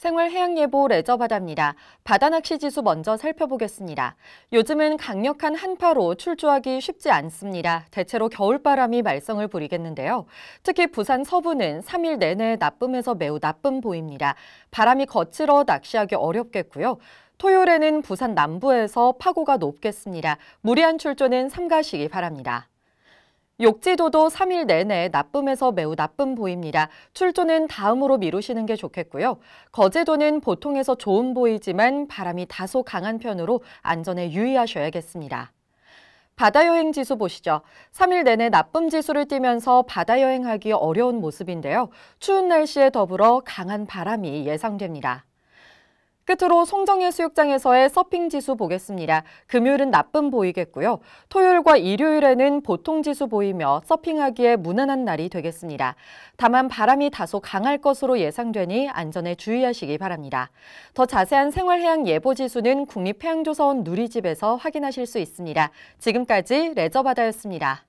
생활해양예보 레저바다입니다. 바다낚시지수 먼저 살펴보겠습니다. 요즘은 강력한 한파로 출조하기 쉽지 않습니다. 대체로 겨울바람이 말썽을 부리겠는데요. 특히 부산 서부는 3일 내내 나쁨에서 매우 나쁨 보입니다. 바람이 거칠어 낚시하기 어렵겠고요. 토요일에는 부산 남부에서 파고가 높겠습니다. 무리한 출조는 삼가시기 바랍니다. 욕지도도 3일 내내 나쁨에서 매우 나쁨 보입니다. 출조는 다음으로 미루시는 게 좋겠고요. 거제도는 보통에서 좋은 보이지만 바람이 다소 강한 편으로 안전에 유의하셔야겠습니다. 바다 여행 지수 보시죠. 3일 내내 나쁨 지수를 띠면서 바다 여행하기 어려운 모습인데요. 추운 날씨에 더불어 강한 바람이 예상됩니다. 끝으로 송정해수욕장에서의 서핑 지수 보겠습니다. 금요일은 나쁨 보이겠고요. 토요일과 일요일에는 보통 지수 보이며 서핑하기에 무난한 날이 되겠습니다. 다만 바람이 다소 강할 것으로 예상되니 안전에 주의하시기 바랍니다. 더 자세한 생활해양 예보 지수는 국립해양조사원 누리집에서 확인하실 수 있습니다. 지금까지 레저바다였습니다.